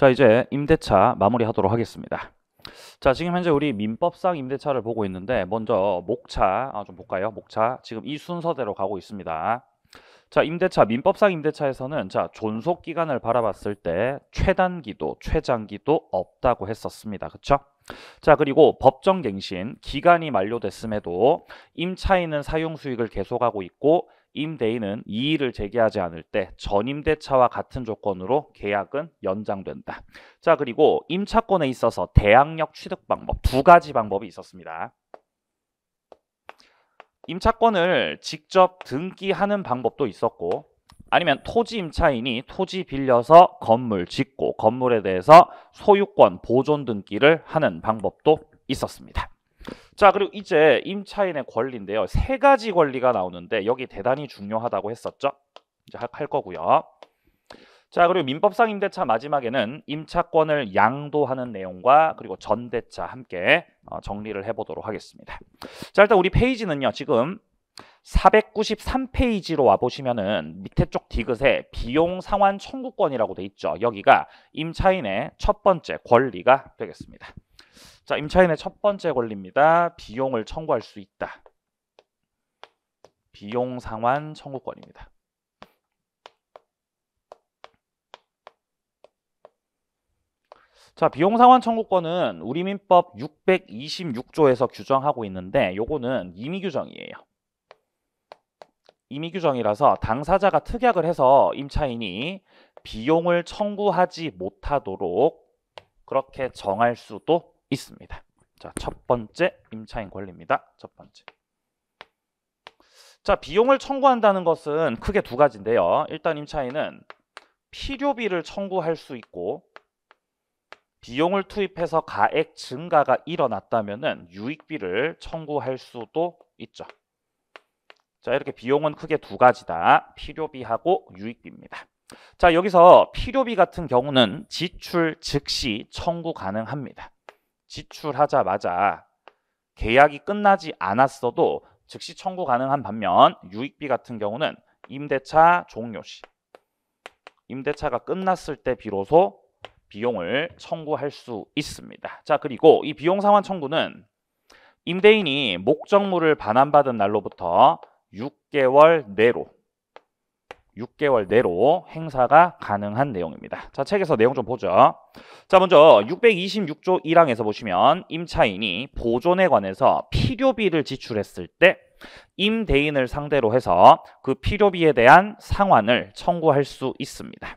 자 이제 임대차 마무리하도록 하겠습니다. 자 지금 현재 우리 민법상 임대차를 보고 있는데 먼저 목차 아, 좀 볼까요? 목차 지금 이 순서대로 가고 있습니다. 자 임대차 민법상 임대차에서는 자 존속 기간을 바라봤을 때 최단기도 최장기도 없다고 했었습니다. 그쵸자 그리고 법정 갱신 기간이 만료됐음에도 임차인은 사용 수익을 계속하고 있고 임대인은 이의를 제기하지 않을 때 전임대차와 같은 조건으로 계약은 연장된다. 자 그리고 임차권에 있어서 대항력 취득 방법 두 가지 방법이 있었습니다. 임차권을 직접 등기하는 방법도 있었고 아니면 토지 임차인이 토지 빌려서 건물 짓고 건물에 대해서 소유권 보존 등기를 하는 방법도 있었습니다. 자 그리고 이제 임차인의 권리인데요. 세 가지 권리가 나오는데 여기 대단히 중요하다고 했었죠. 이제 할 거고요. 자 그리고 민법상 임대차 마지막에는 임차권을 양도하는 내용과 그리고 전대차 함께 어, 정리를 해보도록 하겠습니다. 자 일단 우리 페이지는요. 지금 493페이지로 와보시면은 밑에 쪽 디귿에 비용 상환 청구권이라고 돼 있죠. 여기가 임차인의 첫 번째 권리가 되겠습니다. 자, 임차인의 첫 번째 권리입니다. 비용을 청구할 수 있다. 비용 상환 청구권입니다. 자, 비용 상환 청구권은 우리 민법 626조에서 규정하고 있는데 요거는 임의 규정이에요. 임의 규정이라서 당사자가 특약을 해서 임차인이 비용을 청구하지 못하도록 그렇게 정할 수도 있습니다. 자, 첫 번째 임차인 권리입니다. 첫 번째. 자, 비용을 청구한다는 것은 크게 두 가지인데요. 일단 임차인은 필요비를 청구할 수 있고 비용을 투입해서 가액 증가가 일어났다면 유익비를 청구할 수도 있죠. 자, 이렇게 비용은 크게 두 가지다. 필요비하고 유익비입니다. 자, 여기서 필요비 같은 경우는 지출 즉시 청구 가능합니다. 지출하자마자 계약이 끝나지 않았어도 즉시 청구 가능한 반면 유익비 같은 경우는 임대차 종료 시 임대차가 끝났을 때 비로소 비용을 청구할 수 있습니다. 자 그리고 이 비용 상환 청구는 임대인이 목적물을 반환받은 날로부터 6개월 내로 6개월 내로 행사가 가능한 내용입니다. 자, 책에서 내용 좀 보죠. 자, 먼저 626조 1항에서 보시면 임차인이 보존에 관해서 필요비를 지출했을 때 임대인을 상대로 해서 그 필요비에 대한 상환을 청구할 수 있습니다.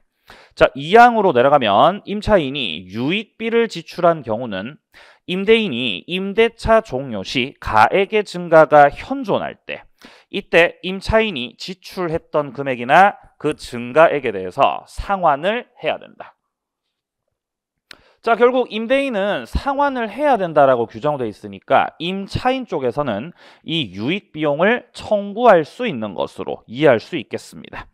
자, 2항으로 내려가면 임차인이 유익비를 지출한 경우는 임대인이 임대차 종료 시 가액의 증가가 현존할 때 이때 임차인이 지출했던 금액이나 그 증가액에 대해서 상환을 해야 된다. 자 결국 임대인은 상환을 해야 된다라고 규정되어 있으니까 임차인 쪽에서는 이 유익 비용을 청구할 수 있는 것으로 이해할 수 있겠습니다.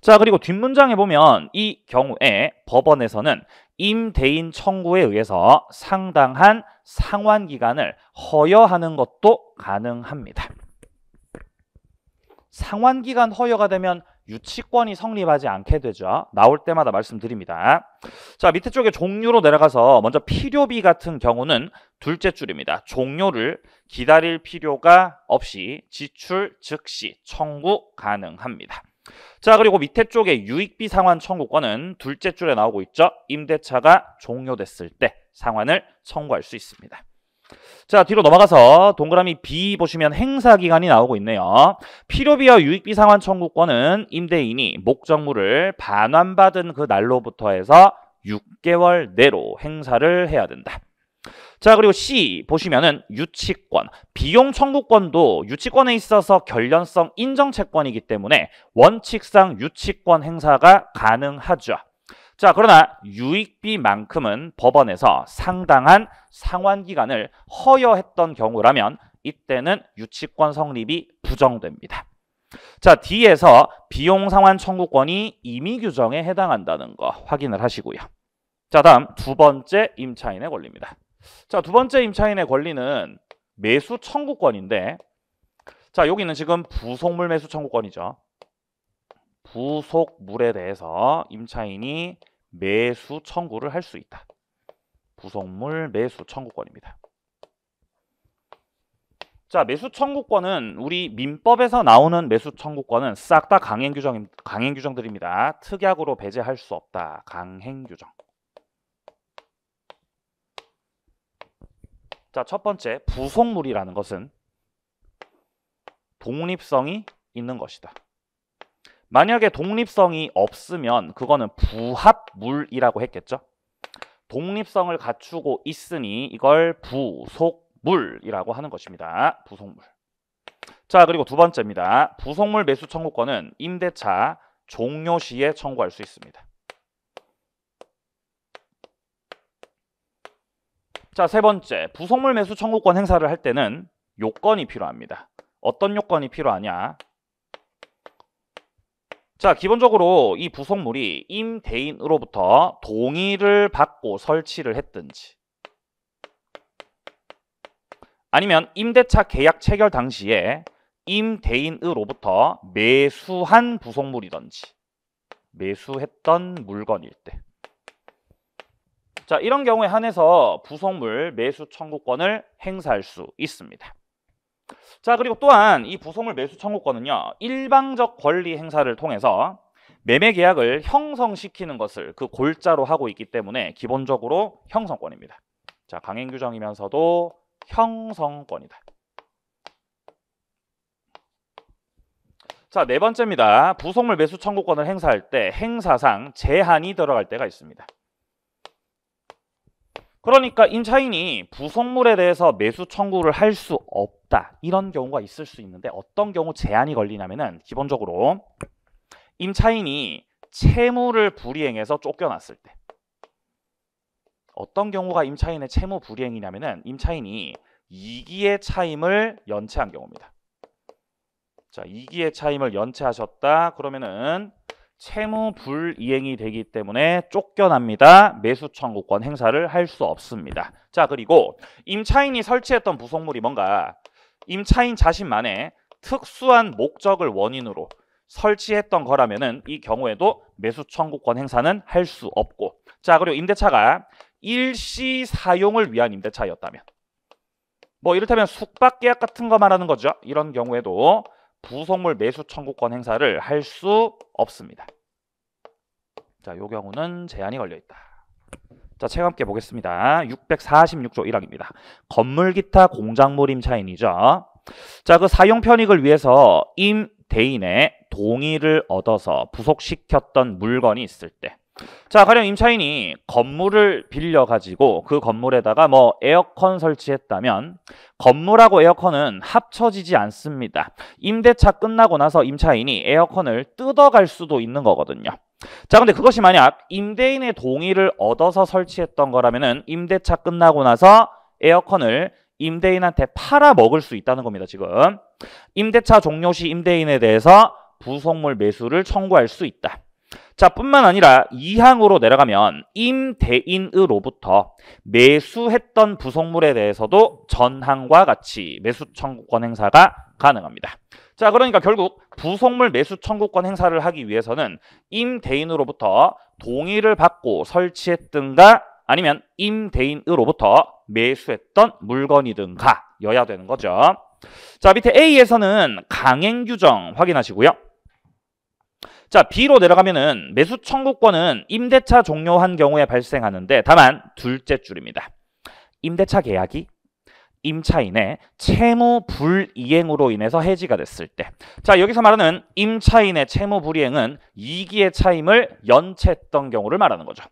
자 그리고 뒷문장에 보면 이 경우에 법원에서는 임대인 청구에 의해서 상당한 상환 기간을 허여하는 것도 가능합니다. 상환기간 허여가 되면 유치권이 성립하지 않게 되죠. 나올 때마다 말씀드립니다. 자 밑에 쪽에 종료로 내려가서 먼저 필요비 같은 경우는 둘째 줄입니다. 종료를 기다릴 필요가 없이 지출 즉시 청구 가능합니다. 자 그리고 밑에 쪽에 유익비 상환 청구권은 둘째 줄에 나오고 있죠. 임대차가 종료됐을 때 상환을 청구할 수 있습니다. 자 뒤로 넘어가서 동그라미 B 보시면 행사기간이 나오고 있네요. 필요비와 유익비 상환 청구권은 임대인이 목적물을 반환받은 그 날로부터 해서 6개월 내로 행사를 해야 된다. 자 그리고 C 보시면은 유치권, 비용 청구권도 유치권에 있어서 결련성 인정 채권이기 때문에 원칙상 유치권 행사가 가능하죠. 자, 그러나 유익비만큼은 법원에서 상당한 상환기간을 허여했던 경우라면 이때는 유치권 성립이 부정됩니다. 자, D에서 비용 상환 청구권이 임의 규정에 해당한다는 거 확인을 하시고요. 자, 다음 두 번째 임차인의 권리입니다. 자, 두 번째 임차인의 권리는 매수 청구권인데 자, 여기는 지금 부속물 매수 청구권이죠. 부속물에 대해서 임차인이 매수 청구를 할 수 있다. 구성물 매수 청구권입니다. 자, 매수 청구권은 우리 민법에서 나오는 매수 청구권은 싹 다 강행 규정 강행 규정들입니다. 특약으로 배제할 수 없다. 강행 규정. 자, 첫 번째 부속물이라는 것은 독립성이 있는 것이다. 만약에 독립성이 없으면 그거는 부합물이라고 했겠죠. 독립성을 갖추고 있으니 이걸 부속물이라고 하는 것입니다. 부속물. 자 그리고 두 번째입니다. 부속물 매수 청구권은 임대차 종료 시에 청구할 수 있습니다. 자 세 번째 부속물 매수 청구권 행사를 할 때는 요건이 필요합니다. 어떤 요건이 필요하냐 자, 기본적으로 이 부속물이 임대인으로부터 동의를 받고 설치를 했든지 아니면 임대차 계약 체결 당시에 임대인으로부터 매수한 부속물이든지 매수했던 물건일 때. 자, 이런 경우에 한해서 부속물 매수 청구권을 행사할 수 있습니다. 자 그리고 또한 이부속물 매수 청구권은요 일방적 권리 행사를 통해서 매매 계약을 형성시키는 것을 그 골자로 하고 있기 때문에 기본적으로 형성권입니다 자 강행 규정이면서도 형성권이다 자 네 번째입니다 부속물 매수 청구권을 행사할 때 행사상 제한이 들어갈 때가 있습니다 그러니까 임차인이 부속물에 대해서 매수 청구를 할 수 없다. 이런 경우가 있을 수 있는데 어떤 경우 제한이 걸리냐면은 기본적으로 임차인이 채무를 불이행해서 쫓겨났을 때 어떤 경우가 임차인의 채무 불이행이냐면은 임차인이 이기의 차임을 연체한 경우입니다. 자, 이기의 차임을 연체하셨다. 그러면은 채무 불이행이 되기 때문에 쫓겨납니다. 매수 청구권 행사를 할 수 없습니다. 자 그리고 임차인이 설치했던 부속물이 뭔가 임차인 자신만의 특수한 목적을 원인으로 설치했던 거라면 은이 경우에도 매수 청구권 행사는 할 수 없고 자 그리고 임대차가 일시 사용을 위한 임대차였다면 뭐 이를테면 숙박 계약 같은 거 말하는 거죠. 이런 경우에도 부속물 매수 청구권 행사를 할 수 없습니다. 자, 요 경우는 제한이 걸려 있다. 자, 체감께 보겠습니다. 646조 1항입니다. 건물 기타 공작물 임차인이죠. 자, 그 사용 편익을 위해서 임대인의 동의를 얻어서 부속시켰던 물건이 있을 때 자, 가령 임차인이 건물을 빌려 가지고 그 건물에다가 뭐 에어컨 설치했다면 건물하고 에어컨은 합쳐지지 않습니다. 임대차 끝나고 나서 임차인이 에어컨을 뜯어갈 수도 있는 거거든요. 자, 근데 그것이 만약 임대인의 동의를 얻어서 설치했던 거라면은 임대차 끝나고 나서 에어컨을 임대인한테 팔아 먹을 수 있다는 겁니다, 지금. 임대차 종료 시 임대인에 대해서 부속물 매수를 청구할 수 있다. 자 뿐만 아니라 2항으로 내려가면 임대인으로부터 매수했던 부속물에 대해서도 전항과 같이 매수 청구권 행사가 가능합니다. 자 그러니까 결국 부속물 매수 청구권 행사를 하기 위해서는 임대인으로부터 동의를 받고 설치했든가 아니면 임대인으로부터 매수했던 물건이든가 여야 되는 거죠. 자 밑에 A에서는 강행 규정 확인하시고요. 자, B로 내려가면은 매수 청구권은 임대차 종료한 경우에 발생하는데 다만 둘째 줄입니다. 임대차 계약이 임차인의 채무 불이행으로 인해서 해지가 됐을 때. 자, 여기서 말하는 임차인의 채무 불이행은 이기의 차임을 연체했던 경우를 말하는 거죠.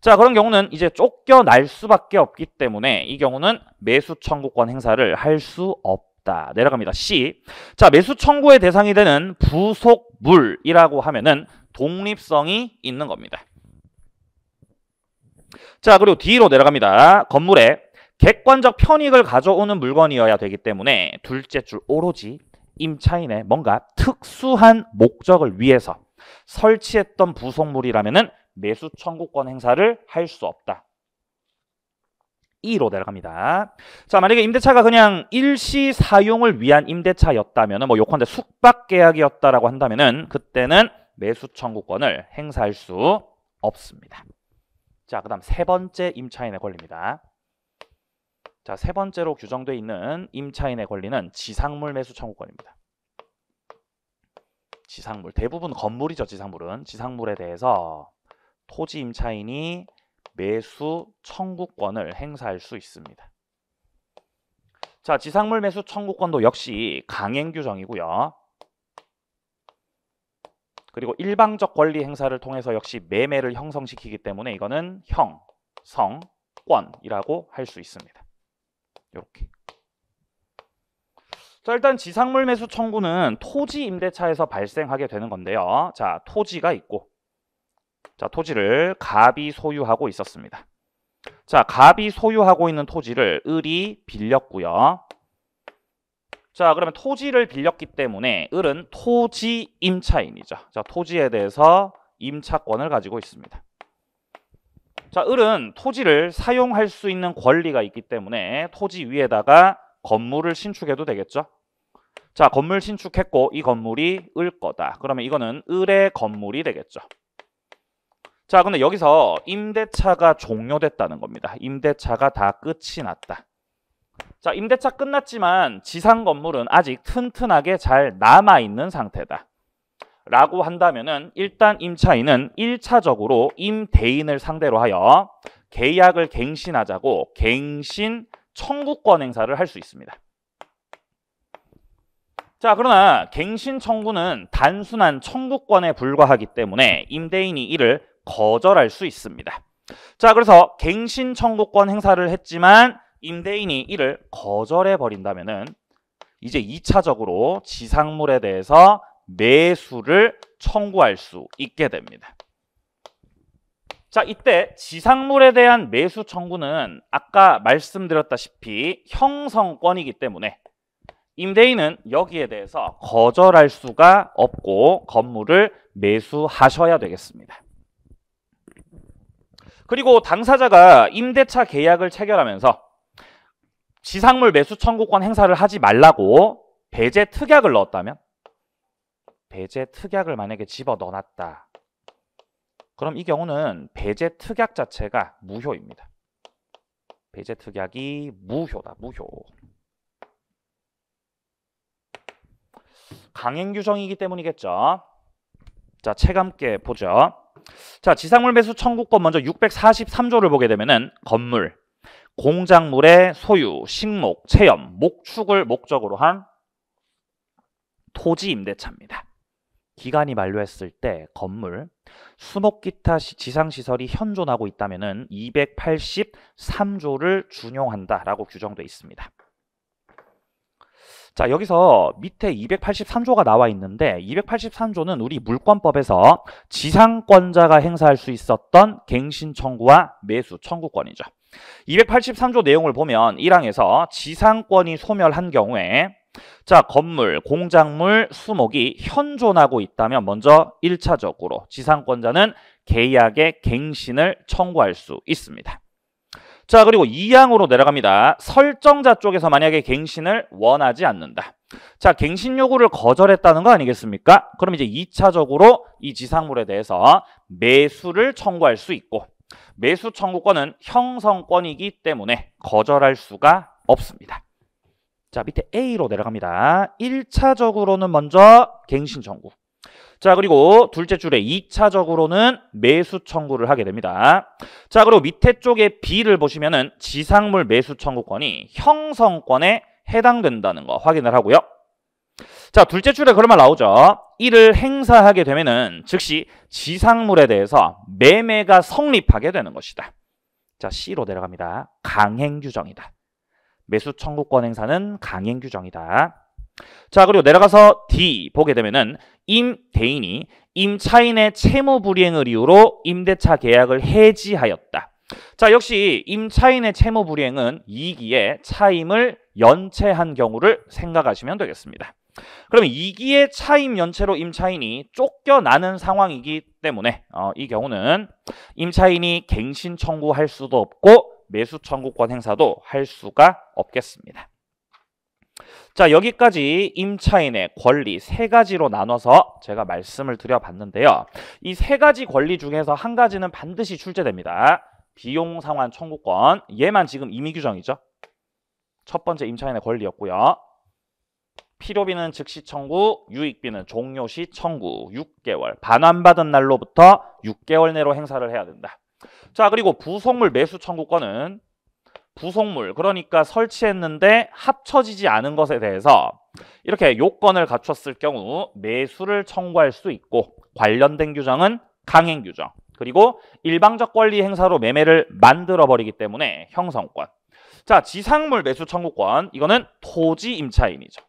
자, 그런 경우는 이제 쫓겨날 수밖에 없기 때문에 이 경우는 매수 청구권 행사를 할 수 없다. 내려갑니다. C. 자, 매수 청구의 대상이 되는 부속 물이라고 하면은 독립성이 있는 겁니다. 자 그리고 뒤로 내려갑니다. 건물에 객관적 편익을 가져오는 물건이어야 되기 때문에 둘째 줄 오로지 임차인의 뭔가 특수한 목적을 위해서 설치했던 부속물이라면 매수 청구권 행사를 할 수 없다. 2로 내려갑니다. 자, 만약에 임대차가 그냥 일시 사용을 위한 임대차였다면 뭐 요컨대 숙박 계약이었다라고 한다면은 그때는 매수 청구권을 행사할 수 없습니다. 자, 그다음 세 번째 임차인의 권리입니다. 자, 세 번째로 규정되어 있는 임차인의 권리는 지상물 매수 청구권입니다. 지상물 대부분 건물이죠, 지상물은. 지상물에 대해서 토지 임차인이 매수 청구권을 행사할 수 있습니다. 자, 지상물 매수 청구권도 역시 강행 규정이고요. 그리고 일방적 권리 행사를 통해서 역시 매매를 형성시키기 때문에 이거는 형, 성, 권이라고 할 수 있습니다. 이렇게. 자, 일단 지상물 매수 청구는 토지 임대차에서 발생하게 되는 건데요. 자, 토지가 있고 자, 토지를 갑이 소유하고 있었습니다. 자, 갑이 소유하고 있는 토지를 을이 빌렸고요. 자, 그러면 토지를 빌렸기 때문에 을은 토지 임차인이죠. 자, 토지에 대해서 임차권을 가지고 있습니다. 자, 을은 토지를 사용할 수 있는 권리가 있기 때문에 토지 위에다가 건물을 신축해도 되겠죠. 자, 건물 신축했고 이 건물이 을 거다. 그러면 이거는 을의 건물이 되겠죠. 자, 근데 여기서 임대차가 종료됐다는 겁니다. 임대차가 다 끝이 났다. 자, 임대차 끝났지만 지상 건물은 아직 튼튼하게 잘 남아있는 상태다. 라고 한다면은 일단 임차인은 1차적으로 임대인을 상대로 하여 계약을 갱신하자고 갱신 청구권 행사를 할 수 있습니다. 자 그러나 갱신 청구는 단순한 청구권에 불과하기 때문에 임대인이 이를 거절할 수 있습니다. 자, 그래서 갱신 청구권 행사를 했지만 임대인이 이를 거절해 버린다면은 이제 2차적으로 지상물에 대해서 매수를 청구할 수 있게 됩니다. 자, 이때 지상물에 대한 매수 청구는 아까 말씀드렸다시피 형성권이기 때문에 임대인은 여기에 대해서 거절할 수가 없고 건물을 매수하셔야 되겠습니다. 그리고 당사자가 임대차 계약을 체결하면서 지상물 매수 청구권 행사를 하지 말라고 배제 특약을 넣었다면 배제 특약을 만약에 집어 넣어놨다. 그럼 이 경우는 배제 특약 자체가 무효입니다. 배제 특약이 무효다. 무효. 강행 규정이기 때문이겠죠. 자, 체감께 보죠. 자, 지상물 매수 청구권 먼저 643조를 보게 되면은 건물, 공작물의 소유, 식목, 체험, 목축을 목적으로 한 토지 임대차입니다. 기간이 만료했을 때 건물, 수목 기타 지상 시설이 현존하고 있다면 283조를 준용한다라고 규정돼 있습니다. 자 여기서 밑에 283조가 나와 있는데 283조는 우리 물권법에서 지상권자가 행사할 수 있었던 갱신 청구와 매수 청구권이죠. 283조 내용을 보면 1항에서 지상권이 소멸한 경우에 자 건물, 공작물, 수목이 현존하고 있다면 먼저 1차적으로 지상권자는 계약의 갱신을 청구할 수 있습니다. 자 그리고 2항으로 내려갑니다. 설정자 쪽에서 만약에 갱신을 원하지 않는다. 자 갱신 요구를 거절했다는 거 아니겠습니까? 그럼 이제 2차적으로 이 지상물에 대해서 매수를 청구할 수 있고 매수 청구권은 형성권이기 때문에 거절할 수가 없습니다. 자 밑에 A로 내려갑니다. 1차적으로는 먼저 갱신 청구 자 그리고 둘째 줄에 2차적으로는 매수 청구를 하게 됩니다. 자 그리고 밑에 쪽에 B를 보시면은 지상물 매수 청구권이 형성권에 해당된다는 거 확인을 하고요. 자 둘째 줄에 그런 말 나오죠. 이를 행사하게 되면은 즉시 지상물에 대해서 매매가 성립하게 되는 것이다. 자 C로 내려갑니다. 강행 규정이다. 매수 청구권 행사는 강행 규정이다. 자 그리고 내려가서 D 보게 되면은 임대인이 임차인의 채무 불이행을 이유로 임대차 계약을 해지하였다. 자 역시 임차인의 채무 불이행은 이기에 차임을 연체한 경우를 생각하시면 되겠습니다. 그러면 이기의 차임 연체로 임차인이 쫓겨나는 상황이기 때문에 어, 이 경우는 임차인이 갱신 청구할 수도 없고 매수 청구권 행사도 할 수가 없겠습니다. 자, 여기까지 임차인의 권리 세 가지로 나눠서 제가 말씀을 드려봤는데요. 이 세 가지 권리 중에서 한 가지는 반드시 출제됩니다. 비용 상환 청구권. 얘만 지금 임의 규정이죠. 첫 번째 임차인의 권리였고요. 필요비는 즉시 청구, 유익비는 종료 시 청구. 6개월. 반환받은 날로부터 6개월 내로 행사를 해야 된다. 자, 그리고 부속물 매수 청구권은 부속물 그러니까 설치했는데 합쳐지지 않은 것에 대해서 이렇게 요건을 갖췄을 경우 매수를 청구할 수 있고 관련된 규정은 강행 규정 그리고 일방적 권리 행사로 매매를 만들어버리기 때문에 형성권 자 지상물 매수 청구권 이거는 토지 임차인이죠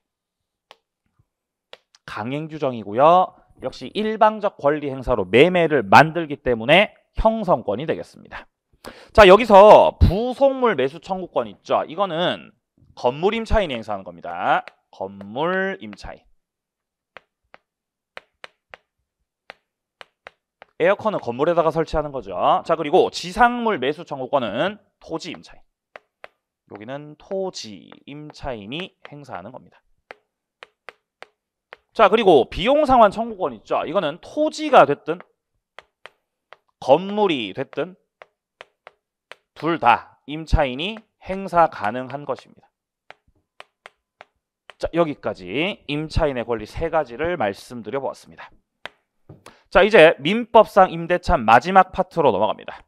강행 규정이고요 역시 일방적 권리 행사로 매매를 만들기 때문에 형성권이 되겠습니다 자 여기서 부속물 매수 청구권 있죠. 이거는 건물 임차인이 행사하는 겁니다. 건물 임차인. 에어컨은 건물에다가 설치하는 거죠. 자 그리고 지상물 매수 청구권은 토지 임차인. 여기는 토지 임차인이 행사하는 겁니다. 자 그리고 비용 상환 청구권 있죠. 이거는 토지가 됐든 건물이 됐든 둘다 임차인이 행사 가능한 것입니다. 자, 여기까지 임차인의 권리 세 가지를 말씀드려 보았습니다. 자, 이제 민법상 임대차 마지막 파트로 넘어갑니다.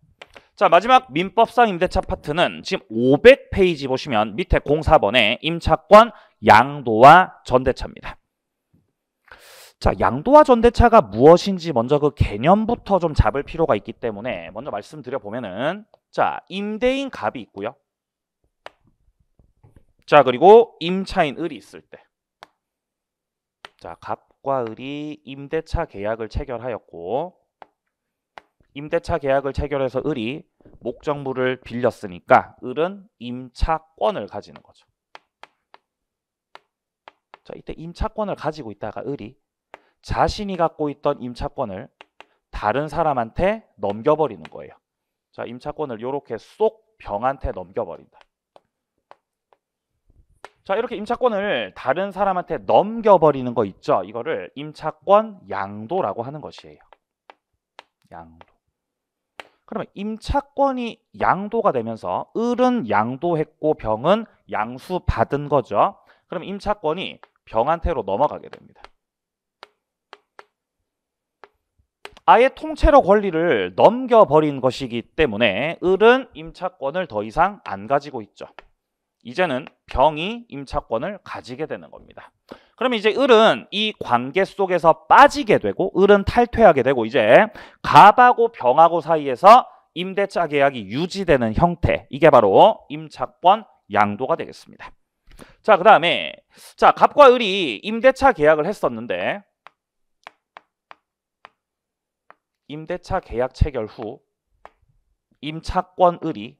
자, 마지막 민법상 임대차 파트는 지금 500페이지 보시면 밑에 04번에 임차권 양도와 전대차입니다. 자, 양도와 전대차가 무엇인지 먼저 그 개념부터 좀 잡을 필요가 있기 때문에 먼저 말씀드려 보면은 자, 임대인 갑이 있고요. 자, 그리고 임차인 을이 있을 때. 자, 갑과 을이 임대차 계약을 체결하였고 임대차 계약을 체결해서 을이 목적물을 빌렸으니까 을은 임차권을 가지는 거죠. 자, 이때 임차권을 가지고 있다가 을이 자신이 갖고 있던 임차권을 다른 사람한테 넘겨버리는 거예요. 자 임차권을 이렇게 쏙 병한테 넘겨버린다. 자 이렇게 임차권을 다른 사람한테 넘겨버리는 거 있죠. 이거를 임차권 양도라고 하는 것이에요. 양도. 그러면 임차권이 양도가 되면서 을은 양도했고 병은 양수 받은 거죠. 그럼 임차권이 병한테로 넘어가게 됩니다. 아예 통째로 권리를 넘겨버린 것이기 때문에 을은 임차권을 더 이상 안 가지고 있죠. 이제는 병이 임차권을 가지게 되는 겁니다. 그럼 이제 을은 이 관계 속에서 빠지게 되고 을은 탈퇴하게 되고 이제 갑하고 병하고 사이에서 임대차 계약이 유지되는 형태 이게 바로 임차권 양도가 되겠습니다. 자, 그 다음에 자 갑과 을이 임대차 계약을 했었는데 임대차 계약 체결 후 임차권 을이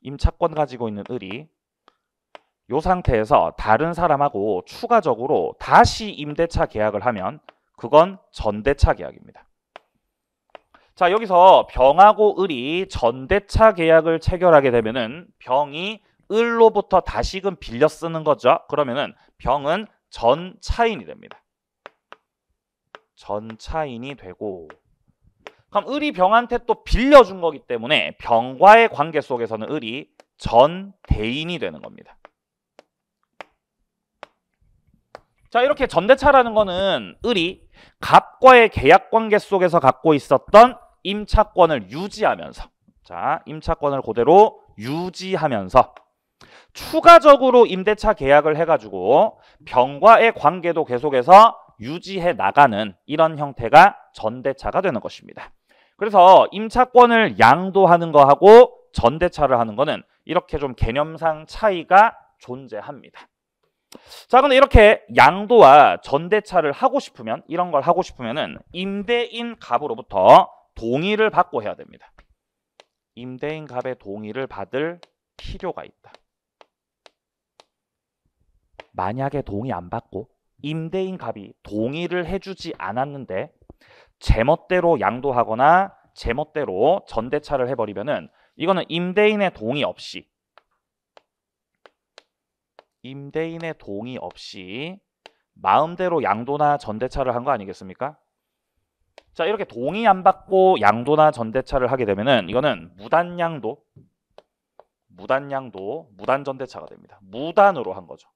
임차권 가지고 있는 을이 이 상태에서 다른 사람하고 추가적으로 다시 임대차 계약을 하면 그건 전대차 계약입니다. 자 여기서 병하고 을이 전대차 계약을 체결하게 되면은 병이 을로부터 다시금 빌려 쓰는 거죠. 그러면은 병은 전차인이 됩니다. 전차인이 되고 그럼 을이 병한테 또 빌려준 거기 때문에 병과의 관계 속에서는 을이 전대인이 되는 겁니다. 자 이렇게 전대차라는 거는 을이 갑과의 계약 관계 속에서 갖고 있었던 임차권을 유지하면서 자 임차권을 그대로 유지하면서 추가적으로 임대차 계약을 해가지고 병과의 관계도 계속해서 유지해 나가는 이런 형태가 전대차가 되는 것입니다. 그래서 임차권을 양도하는 거하고 전대차를 하는 거는 이렇게 좀 개념상 차이가 존재합니다. 자, 근데 이렇게 양도와 전대차를 하고 싶으면 이런 걸 하고 싶으면은 임대인 갑으로부터 동의를 받고 해야 됩니다. 임대인 갑의 동의를 받을 필요가 있다. 만약에 동의 안 받고 임대인 갑이 동의를 해주지 않았는데 제멋대로 양도하거나 제멋대로 전대차를 해버리면은 이거는 임대인의 동의 없이 임대인의 동의 없이 마음대로 양도나 전대차를 한 거 아니겠습니까? 자 이렇게 동의 안 받고 양도나 전대차를 하게 되면은 이거는 무단양도 무단양도 무단전대차가 됩니다. 무단으로 한 거죠.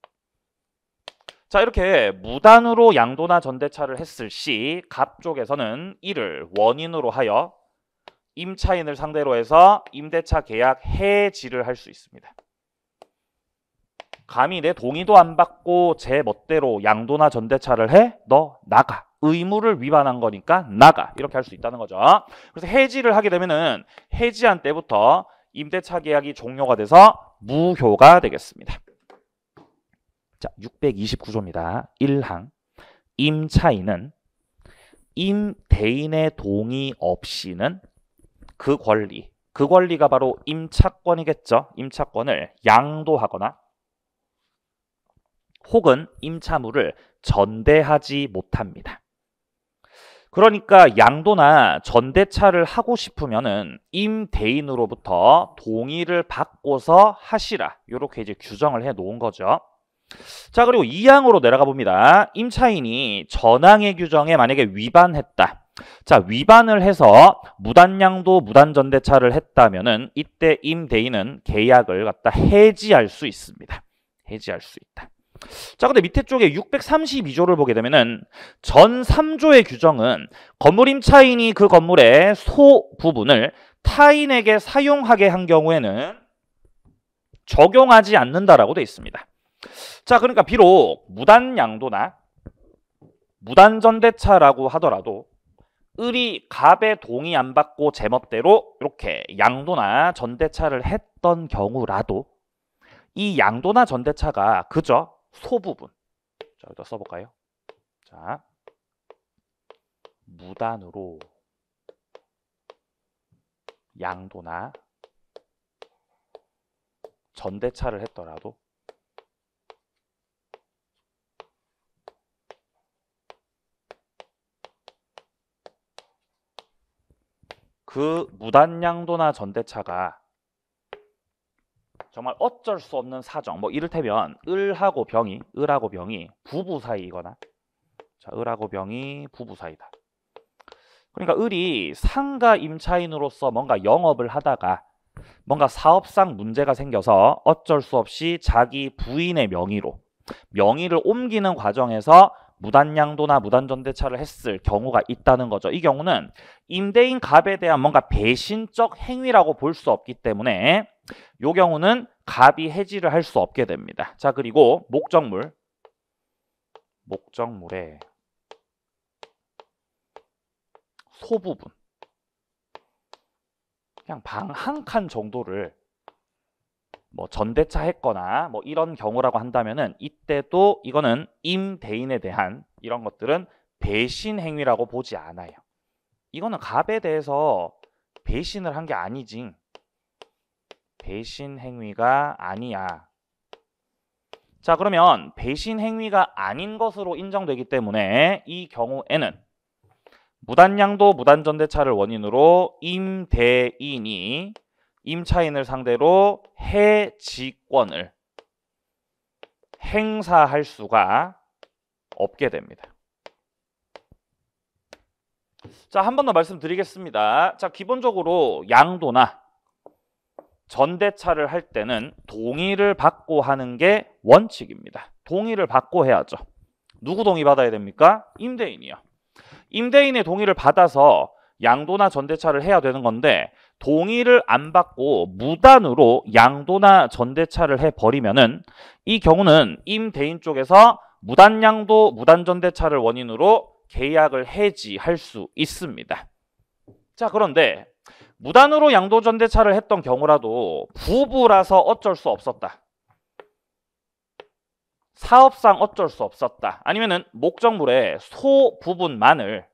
자 이렇게 무단으로 양도나 전대차를 했을 시 갑쪽에서는 이를 원인으로 하여 임차인을 상대로 해서 임대차 계약 해지를 할 수 있습니다. 감히 내 동의도 안 받고 제 멋대로 양도나 전대차를 해? 너 나가. 의무를 위반한 거니까 나가. 이렇게 할 수 있다는 거죠. 그래서 해지를 하게 되면은 해지한 때부터 임대차 계약이 종료가 돼서 무효가 되겠습니다. 자, 629조입니다. 1항 임차인은 임대인의 동의 없이는 그 권리, 그 권리가 바로 임차권이겠죠. 임차권을 양도하거나 혹은 임차물을 전대하지 못합니다. 그러니까 양도나 전대차를 하고 싶으면은 임대인으로부터 동의를 받고서 하시라. 이렇게 이제 규정을 해 놓은 거죠. 자 그리고 2항으로 내려가 봅니다. 임차인이 전항의 규정에 만약에 위반했다. 자 위반을 해서 무단양도 무단전대차를 했다면은 이때 임대인은 계약을 갖다 해지할 수 있습니다. 해지할 수 있다. 자 근데 밑에 쪽에 632조를 보게 되면은 전 3조의 규정은 건물 임차인이 그 건물의 소 부분을 타인에게 사용하게 한 경우에는 적용하지 않는다라고 돼 있습니다. 자, 그러니까 비록 무단양도나 무단전대차라고 하더라도 을이 갑의 동의 안 받고 제멋대로 이렇게 양도나 전대차를 했던 경우라도 이 양도나 전대차가 그저 소부분 자, 여기다 써볼까요? 자, 무단으로 양도나 전대차를 했더라도 그 무단양도나 전대차가 정말 어쩔 수 없는 사정 뭐 이를테면 을하고 병이 을하고 병이 부부 사이이거나 자 을하고 병이 부부 사이다 그러니까 을이 상가 임차인으로서 뭔가 영업을 하다가 뭔가 사업상 문제가 생겨서 어쩔 수 없이 자기 부인의 명의로 명의를 옮기는 과정에서 무단양도나 무단전대차를 했을 경우가 있다는 거죠. 이 경우는 임대인 갑에 대한 뭔가 배신적 행위라고 볼 수 없기 때문에 이 경우는 갑이 해지를 할 수 없게 됩니다. 자 그리고 목적물 목적물의 소부분 그냥 방 한 칸 정도를 뭐 전대차 했거나 뭐 이런 경우라고 한다면은 이때도 이거는 임대인에 대한 이런 것들은 배신 행위라고 보지 않아요. 이거는 갑에 대해서 배신을 한 게 아니지. 배신 행위가 아니야. 자 그러면 배신 행위가 아닌 것으로 인정되기 때문에 이 경우에는 무단양도 무단전대차를 원인으로 임대인이 임차인을 상대로 해지권을 행사할 수가 없게 됩니다. 자, 한 번 더 말씀드리겠습니다. 자, 기본적으로 양도나 전대차를 할 때는 동의를 받고 하는 게 원칙입니다. 동의를 받고 해야죠. 누구 동의 받아야 됩니까? 임대인이요. 임대인의 동의를 받아서 양도나 전대차를 해야 되는 건데 동의를 안 받고 무단으로 양도나 전대차를 해버리면은 이 경우는 임대인 쪽에서 무단양도, 무단전대차를 원인으로 계약을 해지할 수 있습니다. 자 그런데 무단으로 양도전대차를 했던 경우라도 부부라서 어쩔 수 없었다. 사업상 어쩔 수 없었다. 아니면 은 목적물의 소부분만을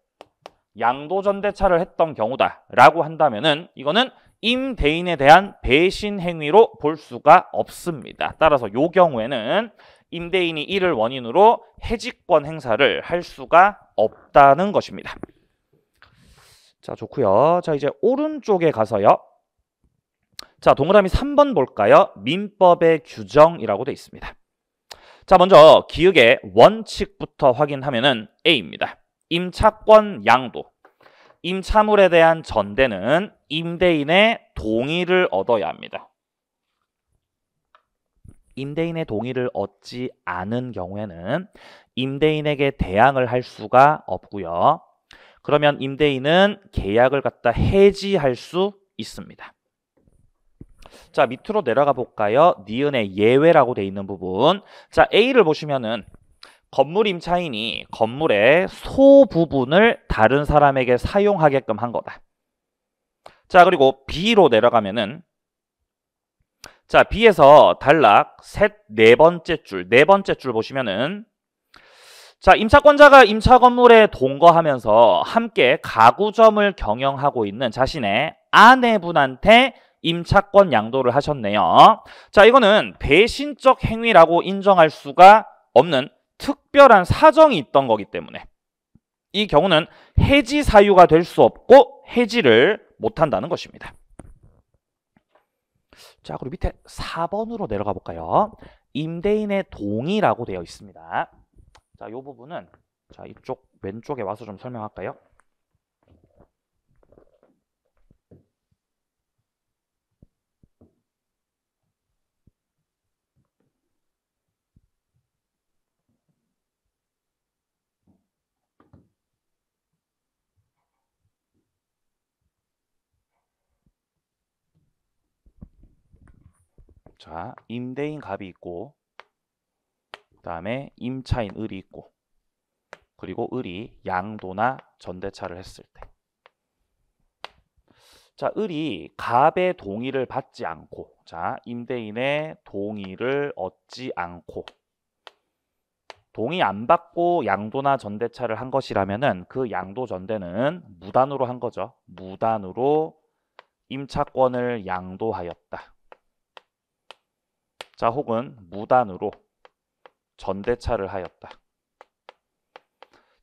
양도전대차를 했던 경우다라고 한다면은 이거는 임대인에 대한 배신 행위로 볼 수가 없습니다. 따라서 이 경우에는 임대인이 이를 원인으로 해지권 행사를 할 수가 없다는 것입니다. 자 좋고요. 자 이제 오른쪽에 가서요. 자 동그라미 3번 볼까요? 민법의 규정이라고 돼 있습니다. 자 먼저 기획의 원칙부터 확인하면은 A입니다. 임차권 양도 임차물에 대한 전대는 임대인의 동의를 얻어야 합니다. 임대인의 동의를 얻지 않은 경우에는 임대인에게 대항을 할 수가 없고요. 그러면 임대인은 계약을 갖다 해지할 수 있습니다. 자 밑으로 내려가 볼까요? 니은의 예외라고 돼 있는 부분 자 A를 보시면은 건물 임차인이 건물의 소부분을 다른 사람에게 사용하게끔 한 거다. 자 그리고 B로 내려가면은 자 B에서 단락 셋 네 번째 줄네 번째 줄 보시면은 자 임차권자가 임차 건물에 동거하면서 함께 가구점을 경영하고 있는 자신의 아내분한테 임차권 양도를 하셨네요. 자 이거는 배신적 행위라고 인정할 수가 없는 특별한 사정이 있던 거기 때문에 이 경우는 해지 사유가 될 수 없고 해지를 못한다는 것입니다. 자 그리고 밑에 4번으로 내려가 볼까요? 임대인의 동의라고 되어 있습니다. 자, 이 부분은 자 이쪽 왼쪽에 와서 좀 설명할까요? 자, 임대인 갑이 있고 그다음에 임차인 을이 있고 그리고 을이 양도나 전대차를 했을 때. 자, 을이 갑의 동의를 받지 않고 자, 임대인의 동의를 얻지 않고 동의 안 받고 양도나 전대차를 한 것이라면은 그 양도 전대는 무단으로 한 거죠. 무단으로 임차권을 양도하였다. 자 혹은 무단으로 전대차를 하였다.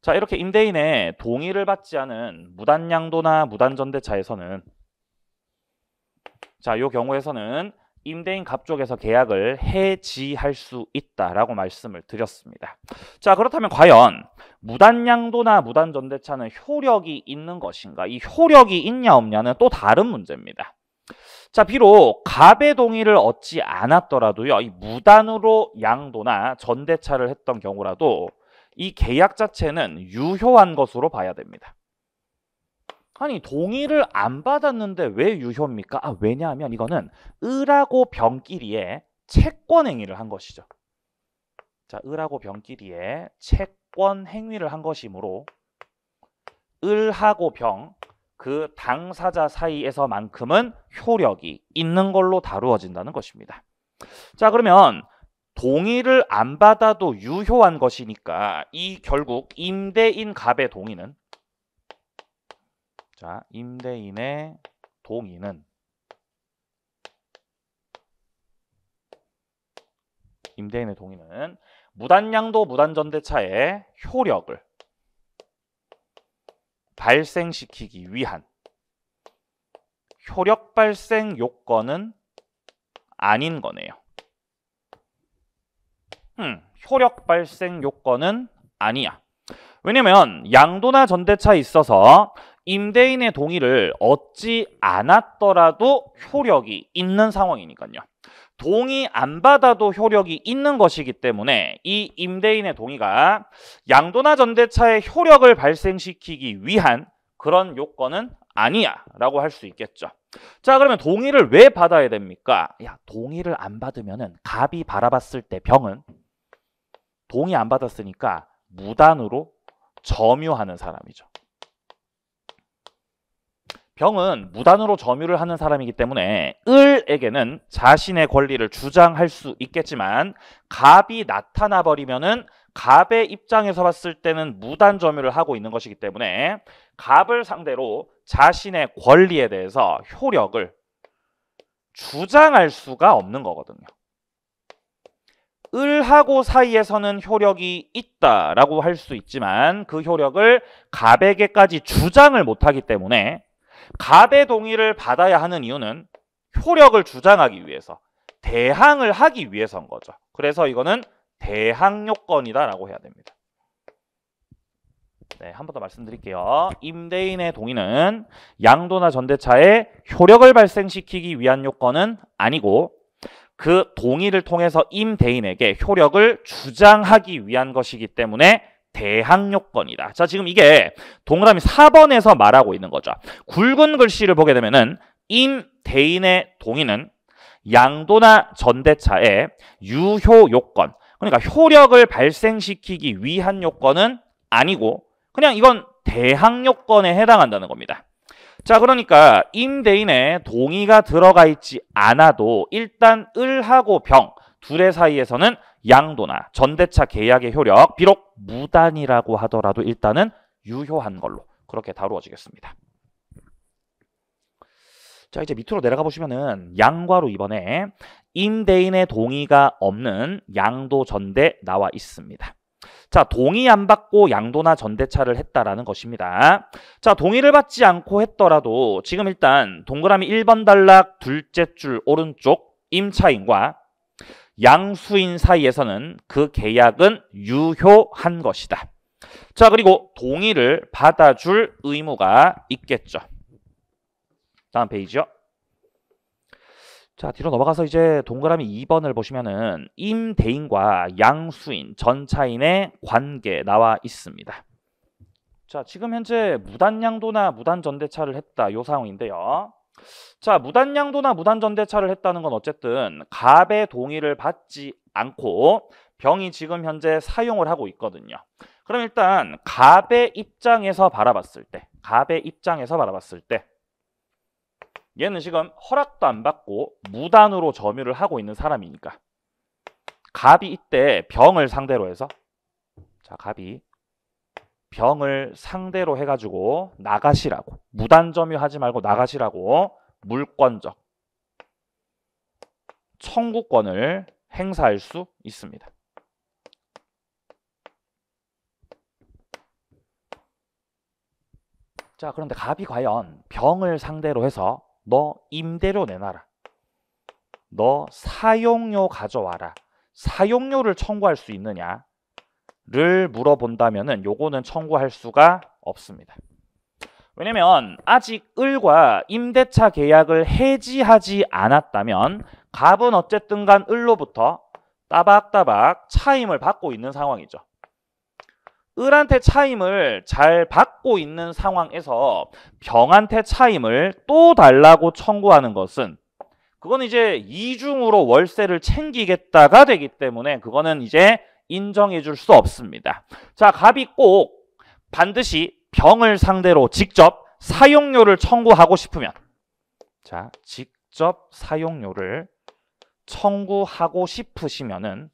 자 이렇게 임대인의 동의를 받지 않은 무단양도나 무단전대차에서는 자이 경우에서는 임대인 갑쪽에서 계약을 해지할 수 있다라고 말씀을 드렸습니다. 자 그렇다면 과연 무단양도나 무단전대차는 효력이 있는 것인가? 이 효력이 있냐 없냐는 또 다른 문제입니다. 자, 비록 갑의 동의를 얻지 않았더라도요. 이 무단으로 양도나 전대차를 했던 경우라도 이 계약 자체는 유효한 것으로 봐야 됩니다. 아니 동의를 안 받았는데 왜 유효입니까? 아, 왜냐하면 이거는 을하고 병끼리의 채권 행위를 한 것이죠. 자, 을하고 병끼리의 채권 행위를 한 것이므로 을하고 병그 당사자 사이에서만큼은 효력이 있는 걸로 다루어진다는 것입니다. 자 그러면 동의를 안 받아도 유효한 것이니까 이 결국 임대인 갑의 동의는 자 임대인의 동의는 임대인의 동의는 무단양도 무단전대차의 효력을 발생시키기 위한 효력 발생 요건은 아닌 거네요. 음, 효력 발생 요건은 아니야. 왜냐면 양도나 전대차에 있어서 임대인의 동의를 얻지 않았더라도 효력이 있는 상황이니까요. 동의 안 받아도 효력이 있는 것이기 때문에 이 임대인의 동의가 양도나 전대차의 효력을 발생시키기 위한 그런 요건은 아니야 라고 할 수 있겠죠 자 그러면 동의를 왜 받아야 됩니까? 야 동의를 안 받으면 은 갑이 바라봤을 때 병은 동의 안 받았으니까 무단으로 점유하는 사람이죠 병은 무단으로 점유를 하는 사람이기 때문에 을에게는 자신의 권리를 주장할 수 있겠지만 갑이 나타나 버리면은 갑의 입장에서 봤을 때는 무단 점유를 하고 있는 것이기 때문에 갑을 상대로 자신의 권리에 대해서 효력을 주장할 수가 없는 거거든요. 을하고 사이에서는 효력이 있다라고 할 수 있지만 그 효력을 갑에게까지 주장을 못하기 때문에 갑의 동의를 받아야 하는 이유는 효력을 주장하기 위해서 대항을 하기 위해서인 거죠. 그래서 이거는 대항 요건이다라고 해야 됩니다. 네, 한 번 더 말씀드릴게요. 임대인의 동의는 양도나 전대차의 효력을 발생시키기 위한 요건은 아니고 그 동의를 통해서 임대인에게 효력을 주장하기 위한 것이기 때문에 대항 요건이다. 자, 지금 이게 동그라미 4번에서 말하고 있는 거죠. 굵은 글씨를 보게 되면은 임 대인의 동의는 양도나 전대차의 유효 요건 그러니까 효력을 발생시키기 위한 요건은 아니고 그냥 이건 대항 요건에 해당한다는 겁니다. 자 그러니까 임대인의 동의가 들어가 있지 않아도 일단 을하고 병 둘의 사이에서는 양도나 전대차 계약의 효력 비록 무단이라고 하더라도 일단은 유효한 걸로 그렇게 다루어지겠습니다. 자 이제 밑으로 내려가 보시면은 양과로 이번에 임대인의 동의가 없는 양도 전대 나와 있습니다. 자 동의 안 받고 양도나 전대차를 했다라는 것입니다. 자 동의를 받지 않고 했더라도 지금 일단 동그라미 1번 단락 둘째 줄 오른쪽 임차인과 양수인 사이에서는 그 계약은 유효한 것이다. 자 그리고 동의를 받아줄 의무가 있겠죠. 다음 페이지요. 자 뒤로 넘어가서 이제 동그라미 2번을 보시면은 임대인과 양수인 전차인의 관계 나와 있습니다. 자 지금 현재 무단양도나 무단전대차를 했다 요 상황인데요. 자, 무단양도나 무단전대차를 했다는 건 어쨌든 갑의 동의를 받지 않고 병이 지금 현재 사용을 하고 있거든요. 그럼 일단 갑의 입장에서 바라봤을 때, 갑의 입장에서 바라봤을 때 얘는 지금 허락도 안 받고 무단으로 점유를 하고 있는 사람이니까 갑이 이때 병을 상대로 해서 자, 갑이 병을 상대로 해가지고 나가시라고 무단점유하지 말고 나가시라고 물권적 청구권을 행사할 수 있습니다. 자 그런데 갑이 과연 병을 상대로 해서 너 임대료 내놔라 너 사용료 가져와라 사용료를 청구할 수 있느냐 를 물어본다면은 요거는 청구할 수가 없습니다. 왜냐면 아직 을과 임대차 계약을 해지하지 않았다면 갑은 어쨌든 간 을로부터 따박따박 차임을 받고 있는 상황이죠. 을한테 차임을 잘 받고 있는 상황에서 병한테 차임을 또 달라고 청구하는 것은 그건 이제 이중으로 월세를 챙기겠다가 되기 때문에 그거는 이제 인정해 줄 수 없습니다. 자, 갑이 꼭 반드시 병을 상대로 직접 사용료를 청구하고 싶으면 자, 직접 사용료를 청구하고 싶으시면은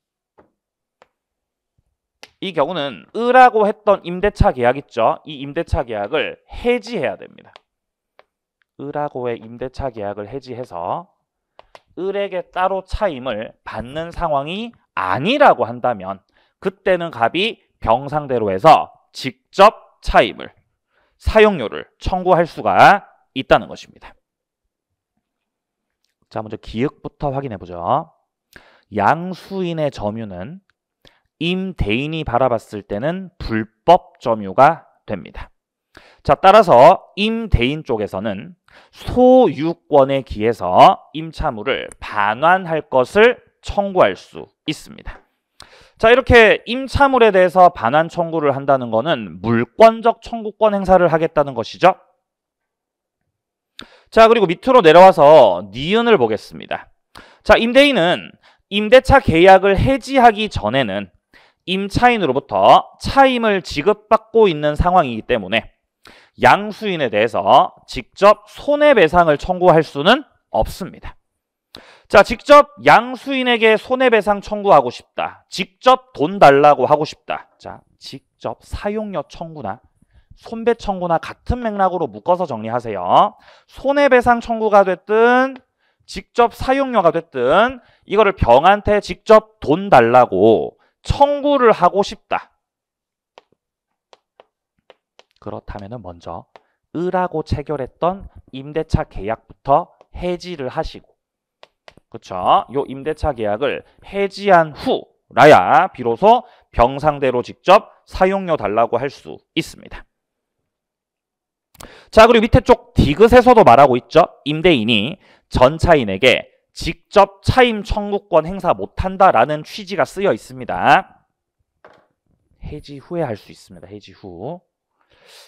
이 경우는 을하고 했던 임대차 계약 있죠. 이 임대차 계약을 해지해야 됩니다. 을하고의 임대차 계약을 해지해서 을에게 따로 차임을 받는 상황이 아니라고 한다면 그때는 갑이 병상대로 해서 직접 차임을 사용료를 청구할 수가 있다는 것입니다. 자, 먼저 기역부터 확인해 보죠. 양수인의 점유는 임대인이 바라봤을 때는 불법 점유가 됩니다. 자, 따라서 임대인 쪽에서는 소유권에 기해서 임차물을 반환할 것을 청구할 수 있습니다. 자 이렇게 임차물에 대해서 반환 청구를 한다는 것은 물권적 청구권 행사를 하겠다는 것이죠. 자 그리고 밑으로 내려와서 니은을 보겠습니다. 자 임대인은 임대차 계약을 해지하기 전에는 임차인으로부터 차임을 지급받고 있는 상황이기 때문에 양수인에 대해서 직접 손해배상을 청구할 수는 없습니다. 자, 직접 양수인에게 손해배상 청구하고 싶다. 직접 돈 달라고 하고 싶다. 자, 직접 사용료 청구나 손배 청구나 같은 맥락으로 묶어서 정리하세요. 손해배상 청구가 됐든 직접 사용료가 됐든 이거를 병한테 직접 돈 달라고 청구를 하고 싶다. 그렇다면 먼저 을하고 체결했던 임대차 계약부터 해지를 하시고 그렇죠? 이 임대차 계약을 해지한 후라야 비로소 병상대로 직접 사용료 달라고 할 수 있습니다. 자 그리고 밑에 쪽 디귿에서도 말하고 있죠. 임대인이 전차인에게 직접 차임 청구권 행사 못한다라는 취지가 쓰여 있습니다. 해지 후에 할 수 있습니다. 해지 후.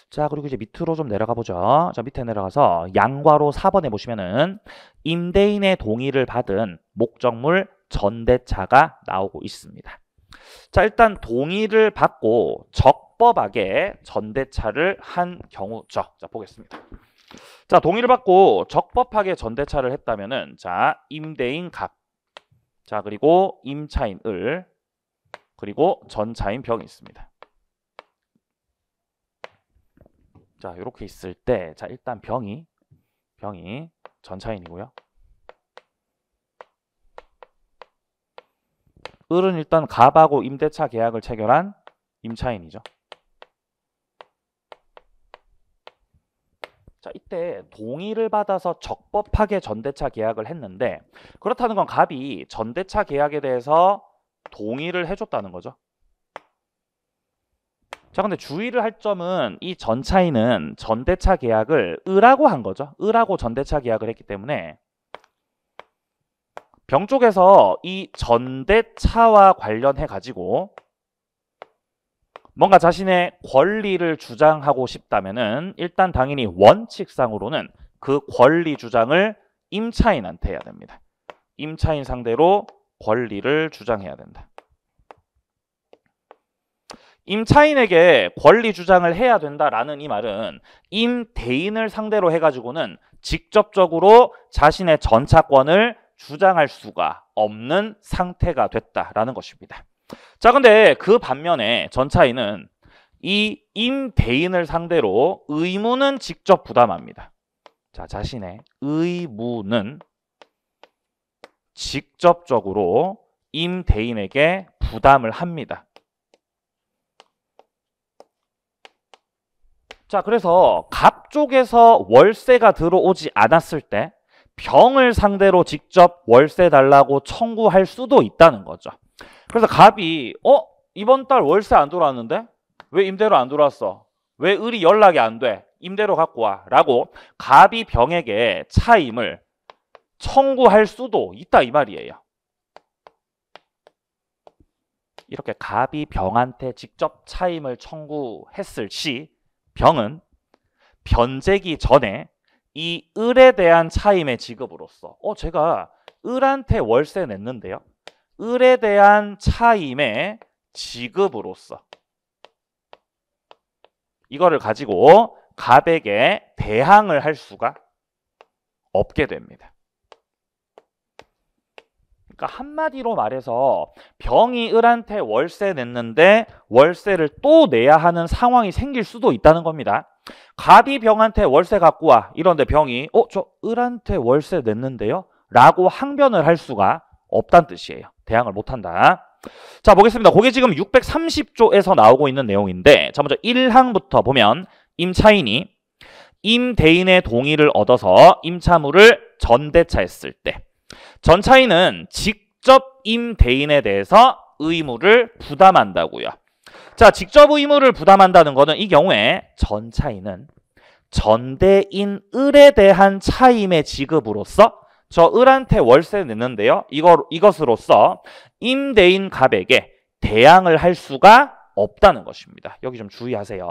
자, 그리고 이제 밑으로 좀 내려가 보죠. 자, 밑에 내려가서 양과로 4번에 보시면은 임대인의 동의를 받은 목적물 전대차가 나오고 있습니다. 자, 일단 동의를 받고 적법하게 전대차를 한 경우죠. 자, 보겠습니다. 자, 동의를 받고 적법하게 전대차를 했다면은 자, 임대인 각 자, 그리고 임차인 을 그리고 전차인 병이 있습니다. 자, 이렇게 있을 때, 자, 일단 병이, 병이 전차인이고요. 을은 일단 갑하고 임대차 계약을 체결한 임차인이죠. 자, 이때 동의를 받아서 적법하게 전대차 계약을 했는데 그렇다는 건 갑이 전대차 계약에 대해서 동의를 해줬다는 거죠. 자, 근데 주의를 할 점은 이 전차인은 전대차 계약을 을하고 한 거죠. 을하고 전대차 계약을 했기 때문에 병 쪽에서 이 전대차와 관련해 가지고 뭔가 자신의 권리를 주장하고 싶다면은 일단 당연히 원칙상으로는 그 권리 주장을 임차인한테 해야 됩니다. 임차인 상대로 권리를 주장해야 된다. 임차인에게 권리 주장을 해야 된다라는 이 말은 임대인을 상대로 해가지고는 직접적으로 자신의 전차권을 주장할 수가 없는 상태가 됐다라는 것입니다. 자, 근데 그 반면에 전차인은 이 임대인을 상대로 의무는 직접 부담합니다. 자, 자신의 의무는 직접적으로 임대인에게 부담을 합니다. 자, 그래서 갑 쪽에서 월세가 들어오지 않았을 때 병을 상대로 직접 월세 달라고 청구할 수도 있다는 거죠. 그래서 갑이 어? 이번 달 월세 안 들어왔는데? 왜임대로안 들어왔어? 왜 을이 연락이 안 돼? 임대로 갖고 와. 라고 갑이 병에게 차임을 청구할 수도 있다 이 말이에요. 이렇게 갑이 병한테 직접 차임을 청구했을 시 병은 변제기 전에 이 을에 대한 차임의 지급으로서 어 제가 을한테 월세 냈는데요. 을에 대한 차임의 지급으로서 이거를 가지고 갑에게 대항을 할 수가 없게 됩니다. 그러니까 한마디로 말해서 병이 을한테 월세 냈는데 월세를 또 내야 하는 상황이 생길 수도 있다는 겁니다. 갑이 병한테 월세 갖고 와 이런데 병이 어 저 을한테 월세 냈는데요 라고 항변을 할 수가 없단 뜻이에요 대항을 못한다 자 보겠습니다 그게 지금 630조에서 나오고 있는 내용인데 자 먼저 1항부터 보면 임차인이 임대인의 동의를 얻어서 임차물을 전대차했을 때 전차인은 직접 임대인에 대해서 의무를 부담한다고요. 자, 직접 의무를 부담한다는 것은 이 경우에 전차인은 전대인 을에 대한 차임의 지급으로서 저 을한테 월세 냈는데요 이거, 이것으로서 임대인 갑에게 대항을 할 수가 없다는 것입니다. 여기 좀 주의하세요.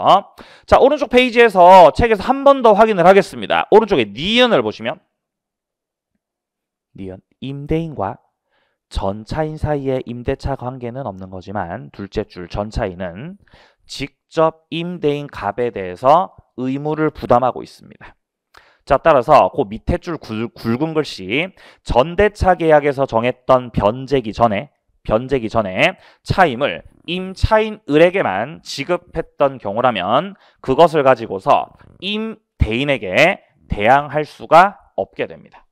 자, 오른쪽 페이지에서 책에서 한 번 더 확인을 하겠습니다. 오른쪽에 니은을 보시면 니은 임대인과 전차인 사이의 임대차 관계는 없는 거지만 둘째 줄 전차인은 직접 임대인 갑에 대해서 의무를 부담하고 있습니다. 자 따라서 그 밑에 줄 굵은 글씨 전대차 계약에서 정했던 변제기 전에 변제기 전에 차임을 임차인을에게만 지급했던 경우라면 그것을 가지고서 임대인에게 대항할 수가 없게 됩니다.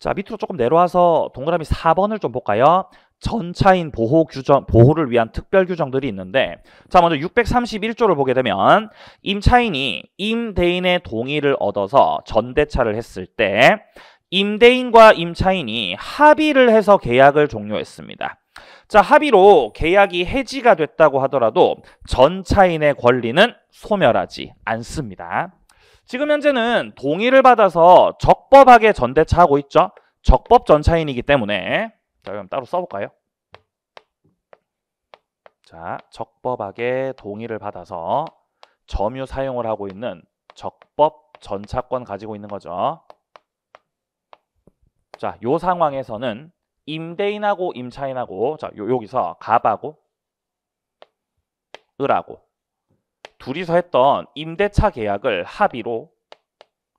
자, 밑으로 조금 내려와서 동그라미 4번을 좀 볼까요? 전차인 보호 규정, 보호를 위한 특별 규정들이 있는데, 자, 먼저 631조를 보게 되면, 임차인이 임대인의 동의를 얻어서 전대차를 했을 때, 임대인과 임차인이 합의를 해서 계약을 종료했습니다. 자, 합의로 계약이 해지가 됐다고 하더라도 전차인의 권리는 소멸하지 않습니다. 지금 현재는 동의를 받아서 적법하게 전대차하고 있죠. 적법 전차인이기 때문에 자, 그럼 따로 써볼까요? 자, 적법하게 동의를 받아서 점유 사용을 하고 있는 적법 전차권 가지고 있는 거죠. 자, 요 상황에서는 임대인하고 임차인하고 자, 요, 여기서 갑하고 을하고 둘이서 했던 임대차 계약을 합의로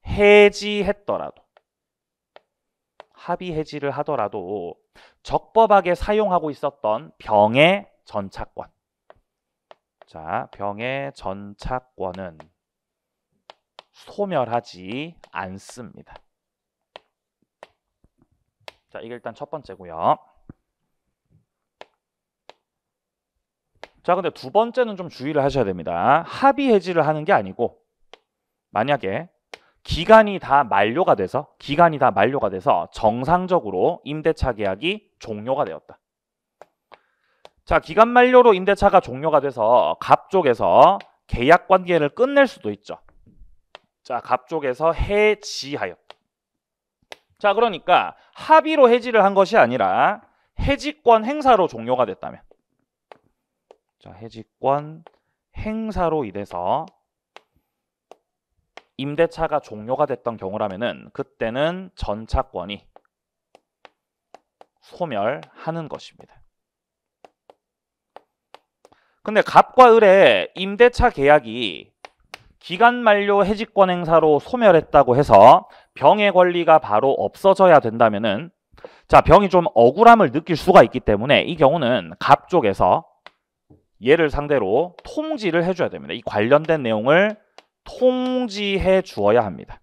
해지했더라도 합의 해지를 하더라도 적법하게 사용하고 있었던 병의 전차권 자 병의 전차권은 소멸하지 않습니다. 자, 이게 일단 첫 번째고요. 자, 근데 두 번째는 좀 주의를 하셔야 됩니다. 합의 해지를 하는 게 아니고 만약에 기간이 다 만료가 돼서 기간이 다 만료가 돼서 정상적으로 임대차 계약이 종료가 되었다. 자, 기간 만료로 임대차가 종료가 돼서 갑 쪽에서 계약 관계를 끝낼 수도 있죠. 자, 갑 쪽에서 해지하였. 자, 그러니까 합의로 해지를 한 것이 아니라 해지권 행사로 종료가 됐다면 자, 해지권 행사로 인해서 임대차가 종료가 됐던 경우라면은 그때는 전차권이 소멸하는 것입니다. 근데 갑과 을의 임대차 계약이 기간 만료 해지권 행사로 소멸했다고 해서 병의 권리가 바로 없어져야 된다면은 자 병이 좀 억울함을 느낄 수가 있기 때문에 이 경우는 갑 쪽에서 얘를 상대로 통지를 해줘야 됩니다. 이 관련된 내용을 통지해 주어야 합니다.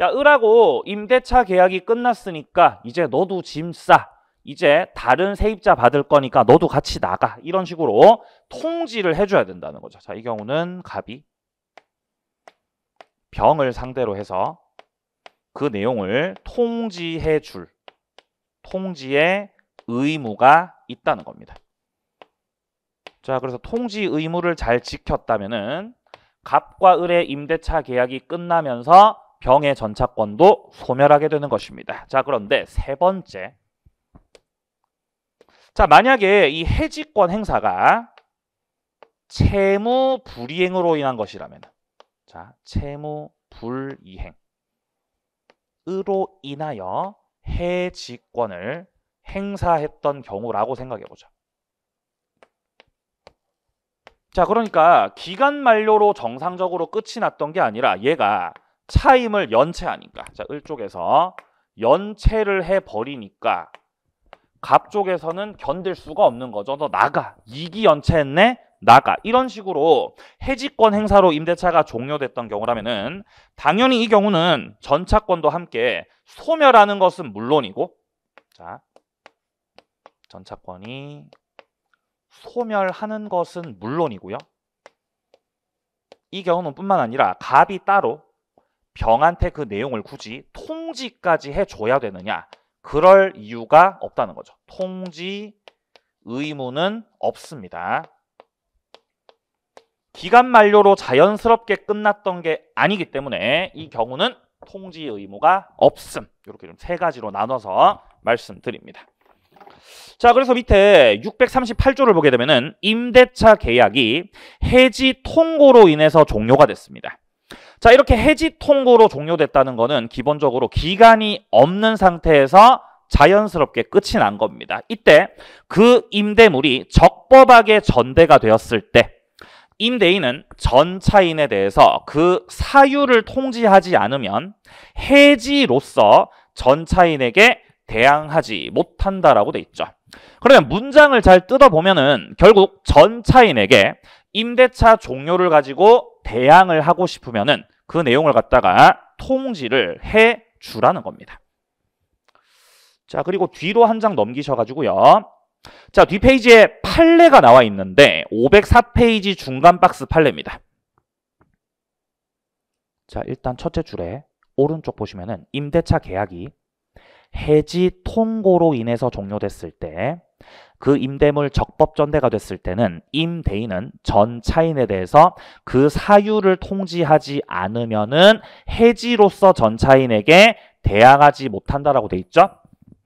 야, 을하고 임대차 계약이 끝났으니까 이제 너도 짐 싸. 이제 다른 세입자 받을 거니까 너도 같이 나가. 이런 식으로 통지를 해줘야 된다는 거죠. 자, 이 경우는 갑이 병을 상대로 해서 그 내용을 통지해 줄, 통지의 의무가 있다는 겁니다. 자, 그래서 통지 의무를 잘 지켰다면은 갑과 을의 임대차 계약이 끝나면서 병의 전차권도 소멸하게 되는 것입니다. 자, 그런데 세 번째. 자, 만약에 이 해지권 행사가 채무 불이행으로 인한 것이라면 자, 채무 불이행 으로 인하여 해지권을 행사했던 경우라고 생각해 보죠. 자 그러니까 기간 만료로 정상적으로 끝이 났던 게 아니라 얘가 차임을 연체하니까 자을쪽에서 연체를 해버리니까 갑 쪽에서는 견딜 수가 없는 거죠 너 나가 이기 연체했네 나가 이런 식으로 해지권 행사로 임대차가 종료됐던 경우라면은 당연히 이 경우는 전차권도 함께 소멸하는 것은 물론이고 자 전차권이 소멸하는 것은 물론이고요. 이 경우는 뿐만 아니라 갑이 따로 병한테 그 내용을 굳이 통지까지 해줘야 되느냐 그럴 이유가 없다는 거죠. 통지 의무는 없습니다. 기간 만료로 자연스럽게 끝났던 게 아니기 때문에 이 경우는 통지 의무가 없음. 이렇게 좀 세 가지로 나눠서 말씀드립니다. 자, 그래서 밑에 638조를 보게 되면은 임대차 계약이 해지 통고로 인해서 종료가 됐습니다. 자, 이렇게 해지 통고로 종료됐다는 거는 기본적으로 기간이 없는 상태에서 자연스럽게 끝이 난 겁니다. 이때 그 임대물이 적법하게 전대가 되었을 때 임대인은 전차인에 대해서 그 사유를 통지하지 않으면 해지로서 전차인에게 대항하지 못한다라고 돼 있죠. 그러면 문장을 잘 뜯어보면은 결국 전차인에게 임대차 종료를 가지고 대항을 하고 싶으면은 그 내용을 갖다가 통지를 해 주라는 겁니다. 자, 그리고 뒤로 한 장 넘기셔가지고요. 자, 뒷페이지에 판례가 나와 있는데 504페이지 중간 박스 판례입니다. 자, 일단 첫째 줄에 오른쪽 보시면은 임대차 계약이 해지 통고로 인해서 종료됐을 때 그 임대물 적법전대가 됐을 때는 임대인은 전 차인에 대해서 그 사유를 통지하지 않으면은 해지로서 전 차인에게 대항하지 못한다라고 돼 있죠.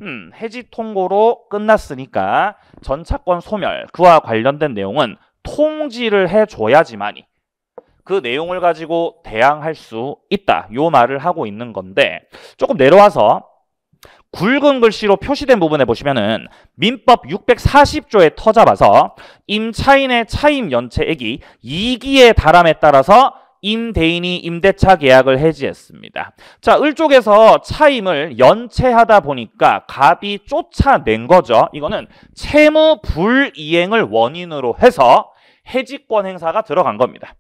음, 해지 통고로 끝났으니까 전차권 소멸 그와 관련된 내용은 통지를 해줘야지만이 그 내용을 가지고 대항할 수 있다. 요 말을 하고 있는 건데 조금 내려와서 굵은 글씨로 표시된 부분에 보시면은 민법 640조에 터잡아서 임차인의 차임 연체액이 2기에 달함에 따라서 임대인이 임대차 계약을 해지했습니다. 자, 을쪽에서 차임을 연체하다 보니까 갑이 쫓아낸 거죠. 이거는 채무 불이행을 원인으로 해서 해지권 행사가 들어간 겁니다.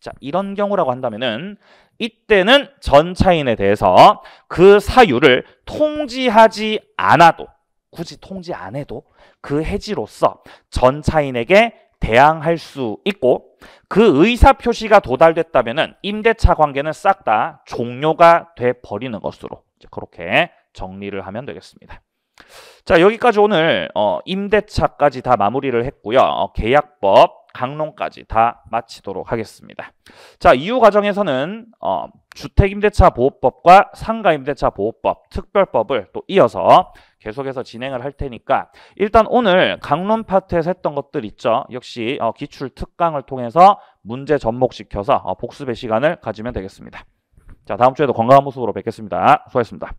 자, 이런 경우라고 한다면은 이때는 전차인에 대해서 그 사유를 통지하지 않아도 굳이 통지 안 해도 그 해지로서 전차인에게 대항할 수 있고 그 의사 표시가 도달됐다면 임대차 관계는 싹 다 종료가 돼 버리는 것으로 그렇게 정리를 하면 되겠습니다. 자 여기까지 오늘 어, 임대차까지 다 마무리를 했고요. 어, 계약법 강론까지 다 마치도록 하겠습니다. 자, 이후 과정에서는 어, 주택임대차보호법과 상가임대차보호법, 특별법을 또 이어서 계속해서 진행을 할 테니까 일단 오늘 강론 파트에서 했던 것들 있죠. 역시 어, 기출 특강을 통해서 문제 접목시켜서 어, 복습의 시간을 가지면 되겠습니다. 자, 다음 주에도 건강한 모습으로 뵙겠습니다. 수고하셨습니다.